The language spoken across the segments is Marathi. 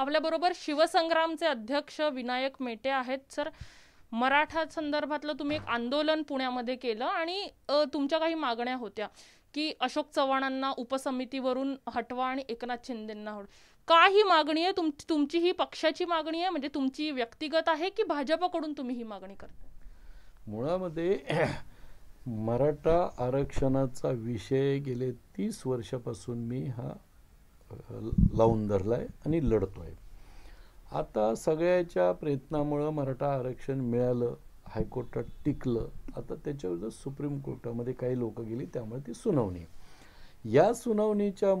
आपल्याबरोबर शिवसंग्रामचे अध्यक्ष विनायक मेटे आहेत सर मराठा संदर्भातलं तुम्ही एक आंदोलन पुण्यामध्ये केलं आणि तुमच्या काही मागण्या होत्या की अशोक चव्हाणांना उपसमितीवरून हटवा आणि एकनाथ शिंदेंना हट का ही मागणी आहे तुम तुमची ही पक्षाची मागणी आहे म्हणजे तुमची व्यक्तिगत आहे की भाजपकडून तुम्ही ही मागणी करता मुळामध्ये मराठा आरक्षणाचा विषय गेले तीस वर्षापासून मी हा लावून धरला आहे आणि लढतो आहे आता सगळ्याच्या प्रयत्नामुळं मराठा आरक्षण मिळालं हायकोर्टात टिकलं आता त्याच्याविरुद्ध सुप्रीम कोर्टामध्ये काही लोक गेली त्यामुळे ती सुनावणी या सुनावणीच्या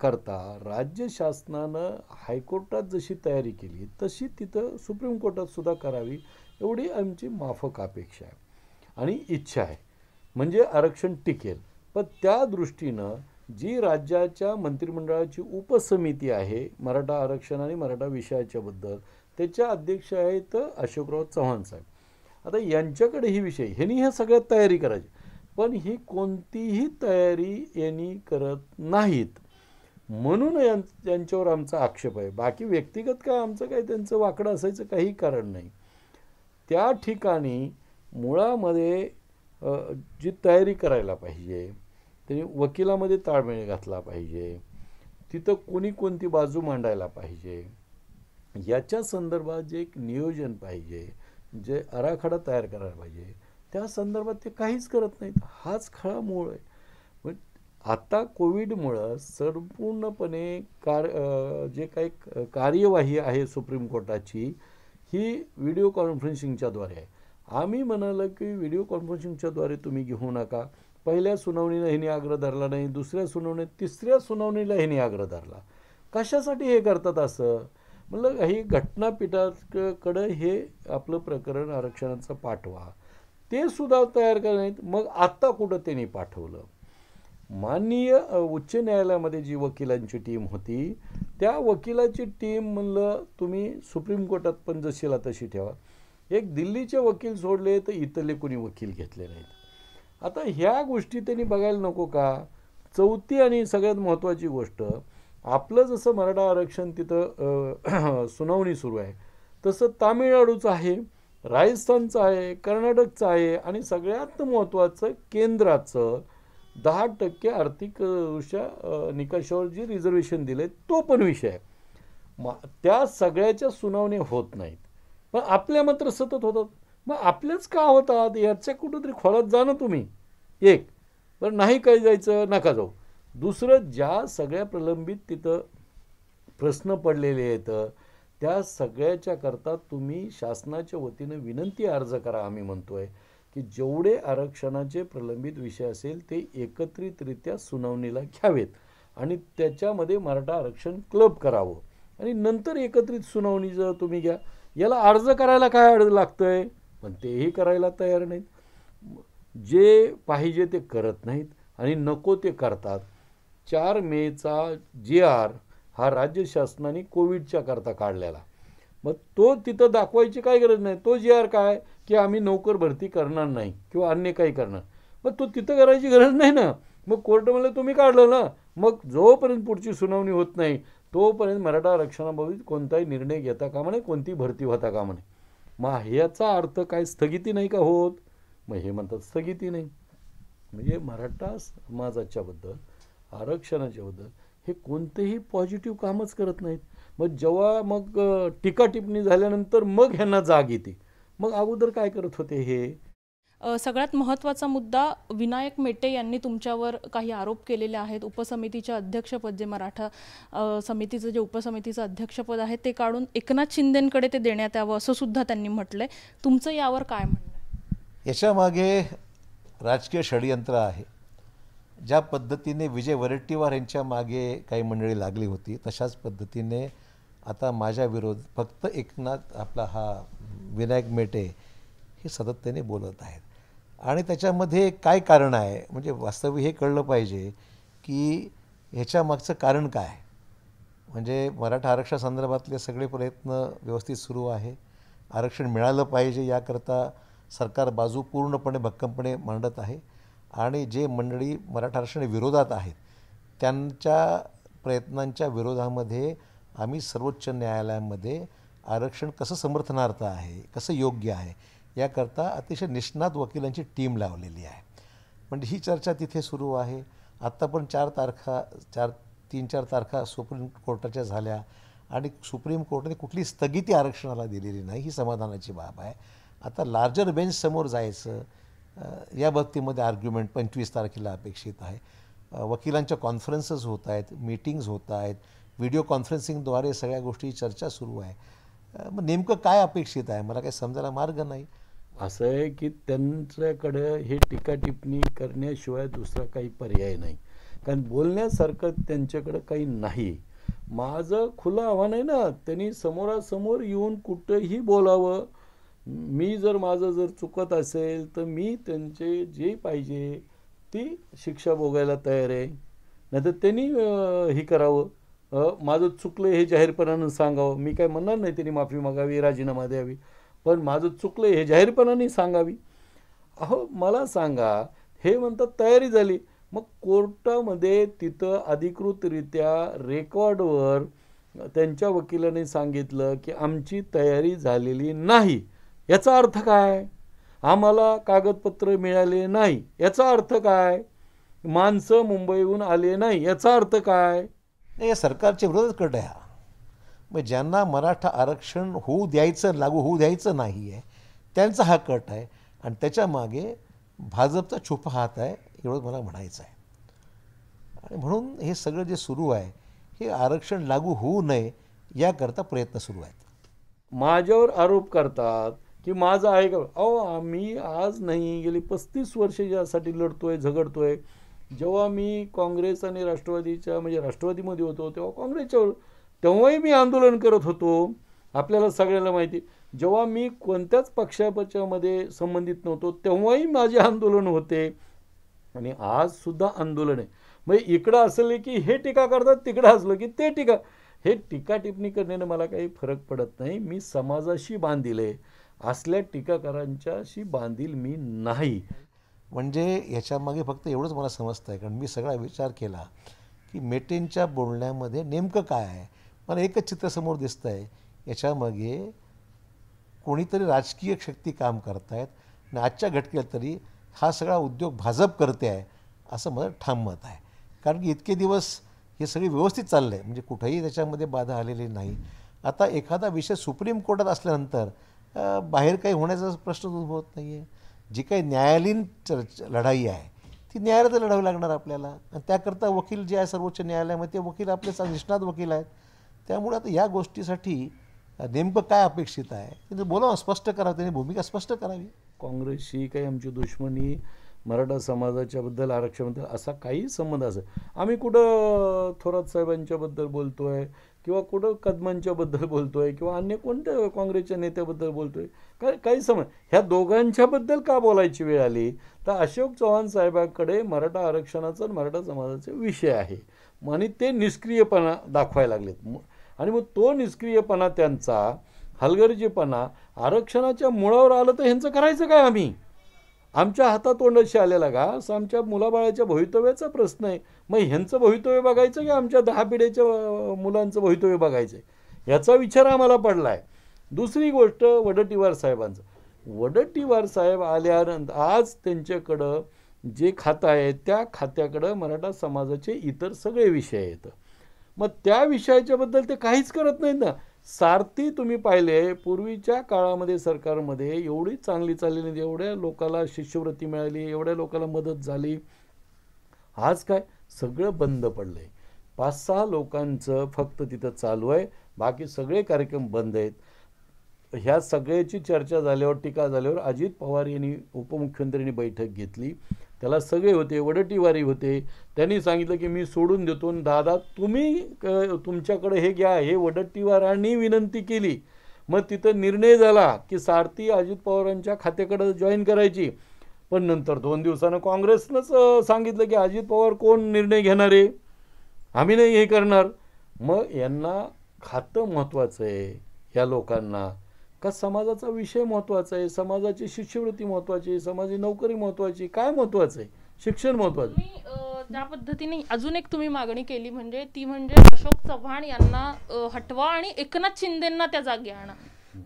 करता राज्य शासनानं हायकोर्टात जशी तयारी केली तशी तिथं सुप्रीम कोर्टात सुद्धा करावी एवढी आमची माफक अपेक्षा आहे आणि इच्छा आहे म्हणजे आरक्षण टिकेल पण त्या दृष्टीनं जी राज्याच्या मंत्रिमंडळाची उपसमिती आहे मराठा आरक्षण आणि मराठा विषयाच्याबद्दल त्याच्या अध्यक्ष आहेत अशोकराव चव्हाण साहेब आता यांच्याकडे ही विषय ह्यांनी ह्या सगळ्यात तयारी करायची पण ही कोणतीही तयारी यांनी करत नाहीत म्हणून यांच्यावर आमचा आक्षेप आहे बाकी व्यक्तिगत काय आमचं काय त्यांचं वाकडं असायचं काही कारण नाही त्या ठिकाणी मुळामध्ये जी तयारी करायला पाहिजे त्यांनी वकिलामध्ये ताळमेळ घातला पाहिजे तिथं कोणी कोणती बाजू मांडायला पाहिजे याच्या संदर्भात जे एक नियोजन पाहिजे जे आराखडा तयार करायला पाहिजे त्या संदर्भात ते काहीच करत नाहीत हाच खळा मूळ आहे पण आता कोविडमुळं संपूर्णपणे कार जे काही कार्यवाही आहे सुप्रीम कोर्टाची ही व्हिडिओ कॉन्फरन्सिंगच्याद्वारे आहे आम्ही म्हणालं की व्हिडिओ कॉन्फरन्सिंगच्याद्वारे तुम्ही घेऊ नका पहिल्या सुनावणीला हिने आग्रह धरला नाही दुसऱ्या सुनावणीत तिसऱ्या सुनावणीला हिने आग्रह धरला कशासाठी हे करतात असं म्हटलं ही घटनापीठाकडं हे आपलं प्रकरण आरक्षणाचं पाठवा ते सुद्धा तयार नाहीत मग आत्ता कुठं त्यांनी पाठवलं माननीय उच्च न्यायालयामध्ये जी वकिलांची टीम होती त्या वकिलाची टीम म्हणलं तुम्ही सुप्रीम कोर्टात पण जशीला तशी ठेवा एक दिल्लीचे वकील सोडले तर इथले कोणी वकील घेतले नाहीत आता ह्या गोष्टी त्यांनी बघायला नको का चौथी आणि सगळ्यात महत्त्वाची गोष्ट आपलं जसं मराठा आरक्षण तिथं सुनावणी सुरू आहे तसं तामिळनाडूचं आहे राजस्थानचं आहे कर्नाटकचं आहे आणि सगळ्यात महत्त्वाचं केंद्राचं दहा टक्के आर्थिकदृष्ट्या निकषावर जी रिझर्वेशन दिलं आहे तो पण विषय आहे मग त्या सगळ्याच्या सुनावण्या होत नाहीत पण आपल्या मात्र सतत होतात मग आपलेच का होतात याच्या कुठंतरी खोलात जा ना तुम्ही एक बरं नाही काही जायचं नका जाऊ दुसरं ज्या सगळ्या प्रलंबित तिथं प्रश्न पडलेले आहेत त्या सगळ्याच्या करता तुम्ही शासनाच्या वतीनं विनंती अर्ज करा आम्ही म्हणतो आहे की जेवढे आरक्षणाचे प्रलंबित विषय असेल ते एकत्रितरित्या सुनावणीला घ्यावेत आणि त्याच्यामध्ये मराठा आरक्षण क्लब करावं आणि नंतर एकत्रित सुनावणी जर तुम्ही घ्या याला अर्ज करायला काय लागतं आहे पण तेही करायला तयार नाहीत जे पाहिजे ते करत नाहीत आणि नको ते करतात चार मेचा जे आर हा राज्य शासनाने कोविडच्या करता काढलेला मग तो तिथं दाखवायची काय गरज नाही तो जे आर काय की आम्ही नोकर भरती करणार नाही किंवा अन्य काही करणार मग तो तिथं करायची गरज नाही ना मग कोर्ट म्हणलं तुम्ही काढलं ना मग जोपर्यंत पुढची सुनावणी होत नाही तोपर्यंत मराठा आरक्षणाबाबत कोणताही निर्णय घेता कामा नये कोणती भरती होता कामा नये मग ह्याचा अर्थ काय स्थगिती नाही का होत मग हे म्हणतात स्थगिती नाही म्हणजे मराठा समाजाच्याबद्दल आरक्षणाच्याबद्दल हे कोणतेही पॉझिटिव्ह कामच करत नाहीत मग जेव्हा मग टीका टिप्पणी झाल्यानंतर मग ह्यांना जाग येते मग अगोदर काय करत होते हे सगळ्यात महत्त्वाचा मुद्दा विनायक मेटे यांनी तुमच्यावर काही आरोप केलेले आहेत उपसमितीच्या अध्यक्षपद जे मराठा समितीचं जे उपसमितीचं अध्यक्षपद आहे ते काढून एकनाथ शिंदेकडे ते देण्यात यावं असं सुद्धा त्यांनी म्हटलंय तुमचं यावर काय म्हणणं याच्यामागे राजकीय षडयंत्र आहे ज्या पद्धतीने विजय वरट्टीवार यांच्या मागे काही मंडळी लागली होती तशाच पद्धतीने आता माझ्या विरोध फक्त एकनाथ आपला हा विनायक मेटे हे सतत त्याने बोलत आहेत आणि त्याच्यामध्ये काय कारण आहे म्हणजे वास्तविक हे कळलं पाहिजे की ह्याच्यामागचं कारण काय म्हणजे मराठा आरक्षणासंदर्भातले सगळे प्रयत्न व्यवस्थित सुरू आहे आरक्षण मिळालं पाहिजे याकरता सरकार बाजू पूर्णपणे भक्कमपणे मांडत आहे आणि जे मंडळी मराठा आरक्षण विरोधात आहेत त्यांच्या प्रयत्नांच्या विरोधामध्ये आम्ही सर्वोच्च न्यायालयामध्ये आरक्षण कसं समर्थनार्थ आहे कसं योग्य आहे याकरता अतिशय निष्णात वकिलांची टीम लावलेली आहे म्हणजे ही चर्चा तिथे सुरू आहे आत्ता पण चार तारखा चार तीन चार तारखा सुप्रीम कोर्टाच्या झाल्या आणि सुप्रीम कोर्टाने कुठली स्थगिती आरक्षणाला दिलेली नाही ही समाधानाची बाब आहे आता लार्जर बेंचसमोर जायचं या बाबतीमध्ये आर्ग्युमेंट पंचवीस तारखेला अपेक्षित आहे वकिलांच्या कॉन्फरन्सेस होत आहेत मीटिंग्ज होत आहेत व्हिडिओ कॉन्फरन्सिंगद्वारे सगळ्या गोष्टी चर्चा सुरू आहे मग नेमकं काय अपेक्षित आहे मला काही समजायला मार्ग नाही असं आहे की त्यांच्याकडं हे टीका टिप्पणी करण्याशिवाय दुसरा काही पर्याय नाही कारण बोलण्यासारखं त्यांच्याकडं काही नाही माझं खुलं आव्हान आहे ना त्यांनी समोरासमोर येऊन कुठंही बोलावं मी जर माझं जर चुकत असेल तर मी त्यांचे जे पाहिजे ती शिक्षा भोगायला तयार आहे नाहीतर त्यांनी हे करावं माझं चुकलं हे जाहीरपणानं सांगावं मी काय म्हणणार नाही त्यांनी माफी मागावी राजीनामा द्यावी पण माझं चुकलं हे जाहीरपणाने सांगावी अहो मला सांगा हे म्हणतात तयारी झाली मग कोर्टामध्ये तिथं अधिकृतरित्या रेकॉर्डवर त्यांच्या वकिलाने सांगितलं की आमची तयारी झालेली नाही याचा अर्थ काय आम्हाला कागदपत्र मिळाले नाही याचा अर्थ काय माणसं मुंबईहून आले नाही याचा अर्थ काय या सरकारच्या विरोधच कट आहे हा मग ज्यांना मराठा आरक्षण होऊ द्यायचं लागू होऊ द्यायचं नाही आहे त्यांचा हा कट आहे आणि त्याच्यामागे भाजपचा छुपा हात आहे एवढं मला म्हणायचं आहे आणि म्हणून हे सगळं जे सुरू आहे हे आरक्षण लागू होऊ नये याकरता प्रयत्न सुरू आहेत माझ्यावर आरोप करतात की माझं आहे का अहो आम्ही आज नाही गेली पस्तीस वर्षे यासाठी लढतोय झगडतोय जेव्हा मी काँग्रेस आणि राष्ट्रवादीच्या म्हणजे राष्ट्रवादीमध्ये होतो तेव्हा काँग्रेसच्यावर तेव्हाही मी आंदोलन करत होतो आपल्याला सगळ्याला माहिती जेव्हा मी कोणत्याच पक्षापक्षामध्ये संबंधित नव्हतो तेव्हाही माझे आंदोलन होते आणि आजसुद्धा आंदोलन आहे म्हणजे इकडं असले की हे टीका करतात तिकडं असलं की ते टीका हे टीका टिप्पणी करण्याने मला काही फरक पडत नाही मी समाजाशी बांधील आहे असल्या टीकाकारांच्याशी बांधील मी नाही म्हणजे ह्याच्यामागे फक्त एवढंच मला समजतं आहे कारण मी सगळा विचार केला की मेटेंच्या बोलण्यामध्ये नेमकं काय आहे मला एकच चित्र समोर दिसतं आहे याच्यामागे कोणीतरी राजकीय शक्ती काम करतायत आणि आजच्या घटकेला तरी हा सगळा उद्योग भाजप करते आहे असं मला ठाम मत आहे कारण की इतके दिवस हे सगळी व्यवस्थित चाललं आहे म्हणजे कुठंही त्याच्यामध्ये बाधा आलेली नाही आता एखादा विषय सुप्रीम कोर्टात असल्यानंतर बाहेर काही होण्याचा प्रश्न उद्भवत नाही आहे जी काही न्यायालयीन लढाई आहे ती न्यायालयात लढावी लागणार आपल्याला आणि त्याकरता वकील जे आहे सर्वोच्च न्यायालयामध्ये ते वकील आपले निष्णात वकील आहेत त्यामुळे आता या गोष्टीसाठी नेमकं काय अपेक्षित आहे ते बोलावं स्पष्ट करा त्यांनी भूमिका स्पष्ट करावी काँग्रेसशी काही आमची दुश्मनी मराठा समाजाच्याबद्दल आरक्षणाबद्दल असा काही संबंध असेल आम्ही कुठं थोरात साहेबांच्याबद्दल बोलतो आहे किंवा कुठं कदमांच्याबद्दल बोलतो आहे किंवा अन्य कोणत्या काँग्रेसच्या नेत्याबद्दल बोलतो आहे काय काही समज ह्या दोघांच्याबद्दल का बोलायची वेळ आली तर अशोक चव्हाण साहेबांकडे मराठा आरक्षणाचा मराठा समाजाचा विषय आहे आणि ते निष्क्रियपणा दाखवायला लागलेत आणि मग तो निष्क्रियपणा त्यांचा हलगर्जीपणा आरक्षणाच्या मुळावर आलं तर ह्यांचं करायचं काय आम्ही आमच्या हातातोंडाशी आलेला का असं आमच्या मुलाबाळाच्या भवितव्याचा प्रश्न आहे मग ह्यांचं भवितव्य बघायचं की आमच्या दहा पिढ्याच्या मुलांचं भवितव्य बघायचं आहे याचा विचार आम्हाला पडला आहे दुसरी गोष्ट वडट्टीवार साहेबांचं वडटीवार साहेब आल्यानंतर आज त्यांच्याकडं जे खातं आहे त्या खात्याकडं मराठा समाजाचे इतर सगळे विषय येतं मग त्या विषयाच्याबद्दल ते काहीच करत नाहीत ना सारथी तुम्ही पाहिले पूर्वीच्या काळामध्ये सरकारमध्ये एवढी चांगली चालली एवढ्या लोकांना शिष्यवृत्ती मिळाली एवढ्या लोकांना मदत झाली आज काय सगळं बंद पडलंय पाच सहा लोकांचं फक्त तिथं चालू आहे बाकी सगळे कार्यक्रम बंद आहेत ह्या सगळ्याची चर्चा झाल्यावर टीका झाल्यावर अजित पवार यांनी उपमुख्यमंत्र्यांनी बैठक घेतली त्याला सगळे होते वडटीवारी होते त्यांनी सांगितलं की मी सोडून देतो दादा तुम्ही तुमच्याकडे हे घ्या हे वडट्टीवारांनी विनंती केली मग तिथं निर्णय झाला की सारथी अजित पवारांच्या खात्याकडं जॉईन करायची पण नंतर दोन दिवसानं काँग्रेसनंच सांगितलं की अजित पवार कोण निर्णय घेणार आहे आम्ही नाही हे करणार मग यांना खातं महत्त्वाचं आहे या लोकांना का समाजाचा विषय महत्त्वाचा आहे समाजाची शिष्यवृत्ती महत्त्वाची आहे समाजाची नोकरी महत्त्वाची काय महत्वाचं आहे शिक्षण महत्त्वाचं ज्या पद्धतीने अजून एक तुम्ही मागणी केली म्हणजे ती म्हणजे अशोक चव्हाण यांना हटवा आणि एकनाथ शिंदेना त्या जागी आणा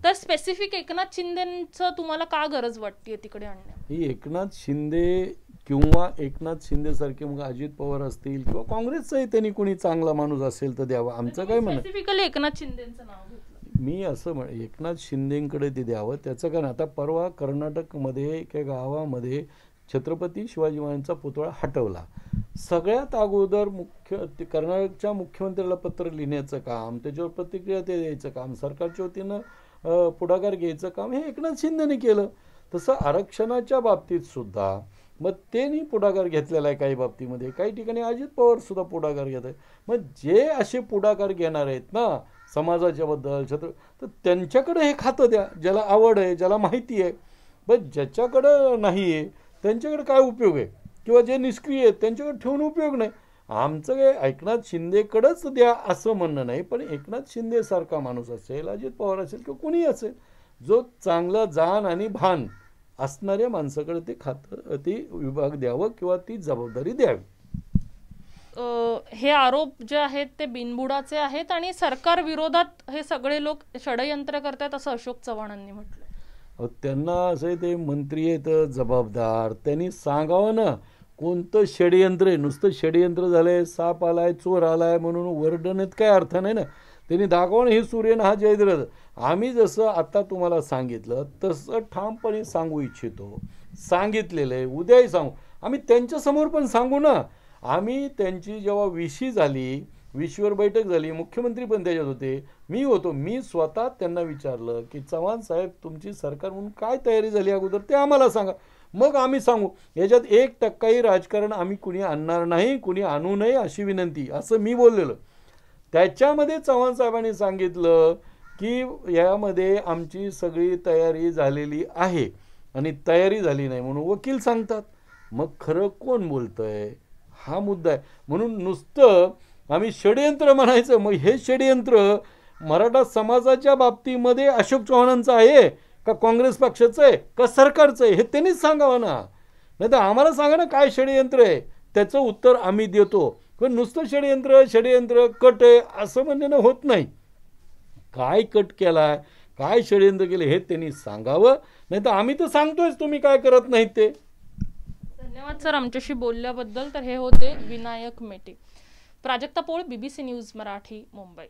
तर स्पेसिफिक एकनाथ शिंदेच तुम्हाला का गरज वाटते तिकडे आणण्या ही एकनाथ शिंदे किंवा एकनाथ शिंदे सारखे मग अजित पवार असतील किंवा काँग्रेसचाही त्यांनी कोणी चांगला माणूस असेल तर द्यावा आमचं काय म्हणतात एकनाथ शिंदेचं नाव मी असं म्हण एकनाथ शिंदेंकडे ते द्यावं त्याचं कारण आता परवा कर्नाटकमध्ये एका गावामध्ये छत्रपती शिवाजी महाराजांचा पुतळा हटवला सगळ्यात अगोदर मुख्य कर्नाटकच्या मुख्यमंत्र्याला पत्र लिहिण्याचं काम त्याच्यावर प्रतिक्रिया ते द्यायचं काम सरकारच्या वतीनं पुढाकार घ्यायचं काम हे एकनाथ शिंदेने केलं तसं आरक्षणाच्या बाबतीतसुद्धा मग त्यांनी पुढाकार घेतलेला आहे काही बाबतीमध्ये काही ठिकाणी अजित पवारसुद्धा पुढाकार घेत आहे मग जे असे पुढाकार घेणार आहेत ना समाजाच्याबद्दल छत्र तर त्यांच्याकडे हे खातं द्या ज्याला आवड आहे ज्याला माहिती आहे बट ज्याच्याकडं नाही आहे त्यांच्याकडे काय उपयोग आहे किंवा जे निष्क्रिय आहेत त्यांच्याकडे ठेवून उपयोग नाही आमचं काय एकनाथ शिंदेकडंच द्या असं म्हणणं नाही पण एकनाथ शिंदेसारखा माणूस असेल अजित पवार असेल किंवा कोणी असेल जो चांगला जाण आणि भान असणाऱ्या माणसाकडे ते खातं ती विभाग द्यावं किंवा ती जबाबदारी द्यावी हे आरोप जे आहेत ते बिनबुडाचे आहेत आणि सरकार विरोधात हे सगळे लोक षडयंत्र करतात असं अशोक चव्हाणांनी म्हटलं त्यांना असे ते मंत्री आहेत जबाबदार त्यांनी सांगावं ना कोणतं षडयंत्र आहे नुसतं षडयंत्र झालंय साप आलाय चोर आलाय म्हणून वर्डनत काय अर्थ नाही ना त्यांनी दाखवणं हे सूर्यन हा जयद्रथ आम्ही जसं आता तुम्हाला सांगितलं तसं ठामपणे सांगू इच्छितो सांगितलेलं आहे उद्याही सांगू आम्ही त्यांच्यासमोर पण सांगू ना आम्ही त्यांची जेव्हा विशी झाली विशीवर बैठक झाली मुख्यमंत्री पण त्याच्यात होते मी होतो मी स्वतः त्यांना विचारलं की चव्हाण साहेब तुमची सरकार म्हणून काय तयारी झाली अगोदर ते आम्हाला सांगा मग आम्ही सांगू याच्यात एक टक्काही राजकारण आम्ही कुणी आणणार नाही कुणी आणू नये अशी विनंती असं मी बोललेलं त्याच्यामध्ये चव्हाण साहेबांनी सांगितलं की यामध्ये आमची सगळी तयारी झालेली आहे आणि तयारी झाली नाही म्हणून वकील सांगतात मग खरं कोण बोलतंय हा मुद्दा आहे म्हणून नुसतं आम्ही षडयंत्र म्हणायचं मग हे षडयंत्र मराठा समाजाच्या बाबतीमध्ये अशोक चव्हाणांचं आहे का काँग्रेस पक्षाचं आहे का सरकारचं आहे हे त्यांनीच सांगावं ना नाही तर आम्हाला सांगा ना काय षडयंत्र आहे त्याचं उत्तर आम्ही देतो पण नुसतं षडयंत्र षडयंत्र कट आहे असं म्हणणं होत नाही काय कट केला काय षडयंत्र केलं हे त्यांनी सांगावं नाही तर आम्ही तर सांगतोयच तुम्ही काय करत नाहीत ते धन्यवाद सर आमच्याशी बोलल्याबद्दल तर हे होते विनायक मेटे प्राजक्ता पोळ बीबीसी न्यूज मराठी मुंबई